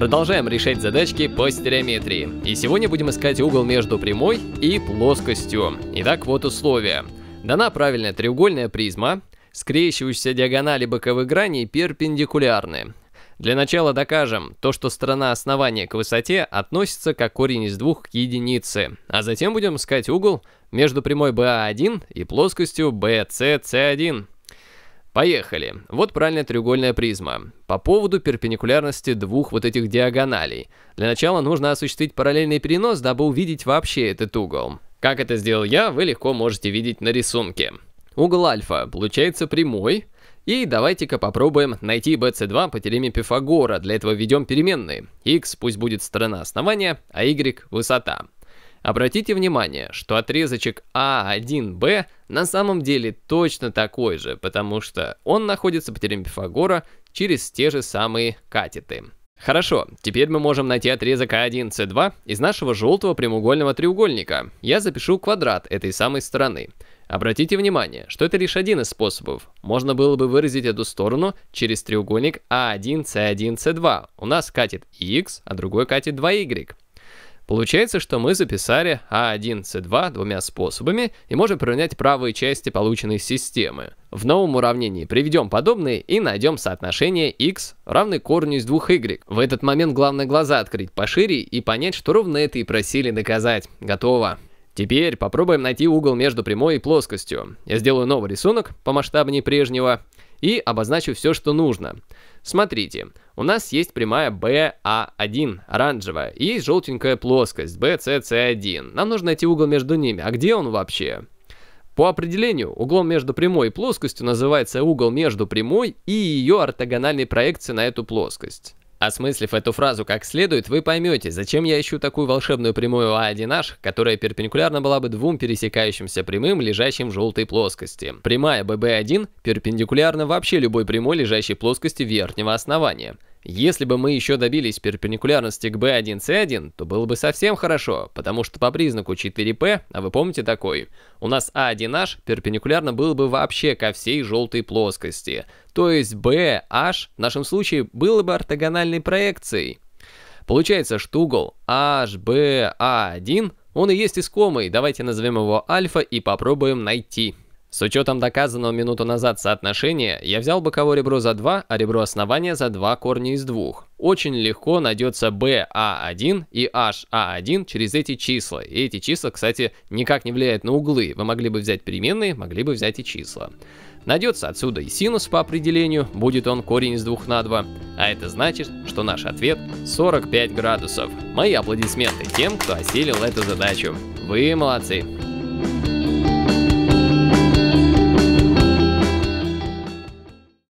Продолжаем решать задачки по стереометрии. И сегодня будем искать угол между прямой и плоскостью. Итак, вот условия. Дана правильная треугольная призма, скрещивающиеся диагонали боковых граней перпендикулярны. Для начала докажем то, что сторона основания к высоте относится как корень из двух к единице, а затем будем искать угол между прямой BA1 и плоскостью BCC1. Поехали. Вот правильная треугольная призма. По поводу перпендикулярности двух вот этих диагоналей. Для начала нужно осуществить параллельный перенос, дабы увидеть вообще этот угол. Как это сделал я, вы легко можете видеть на рисунке. Угол альфа получается прямой. И давайте-ка попробуем найти bc2 по теореме Пифагора. Для этого введем переменные. x пусть будет сторона основания, а y высота. Обратите внимание, что отрезочек А1Б на самом деле точно такой же, потому что он находится по теореме Пифагора через те же самые катеты. Хорошо, теперь мы можем найти отрезок А1С2 из нашего желтого прямоугольного треугольника. Я запишу квадрат этой самой стороны. Обратите внимание, что это лишь один из способов. Можно было бы выразить эту сторону через треугольник А1С1С2. У нас катет x, а другой катет 2y. Получается, что мы записали А1С2 двумя способами и можем применять правые части полученной системы. В новом уравнении приведем подобные и найдем соотношение x равны корню из двух y В этот момент главное глаза открыть пошире и понять, что ровно это и просили доказать. Готово. Теперь попробуем найти угол между прямой и плоскостью. Я сделаю новый рисунок, по масштабнее прежнего и обозначу все, что нужно. Смотрите, у нас есть прямая BA1, а оранжевая, и желтенькая плоскость BCC1. Нам нужно найти угол между ними, а где он вообще? По определению, углом между прямой и плоскостью называется угол между прямой и ее ортогональной проекцией на эту плоскость. Осмыслив эту фразу как следует, вы поймете, зачем я ищу такую волшебную прямую А1H, которая перпендикулярна была бы двум пересекающимся прямым, лежащим в желтой плоскости. Прямая BB1 перпендикулярна вообще любой прямой, лежащей плоскости верхнего основания. Если бы мы еще добились перпендикулярности к B1C1, то было бы совсем хорошо, потому что по признаку 4P, а вы помните такой, у нас A1H а перпендикулярно было бы вообще ко всей желтой плоскости, то есть BH в нашем случае было бы ортогональной проекцией. Получается, что угол HBA1, а он и есть искомый, давайте назовем его альфа и попробуем найти. С учетом доказанного минуту назад соотношения, я взял боковое ребро за 2, а ребро основания за 2 корня из 2. Очень легко найдется BA1 а и HA1 а через эти числа. И эти числа, кстати, никак не влияют на углы. Вы могли бы взять переменные, могли бы взять и числа. Найдется отсюда и синус по определению, будет он корень из 2 на 2. А это значит, что наш ответ 45 градусов. Мои аплодисменты тем, кто осилил эту задачу. Вы молодцы!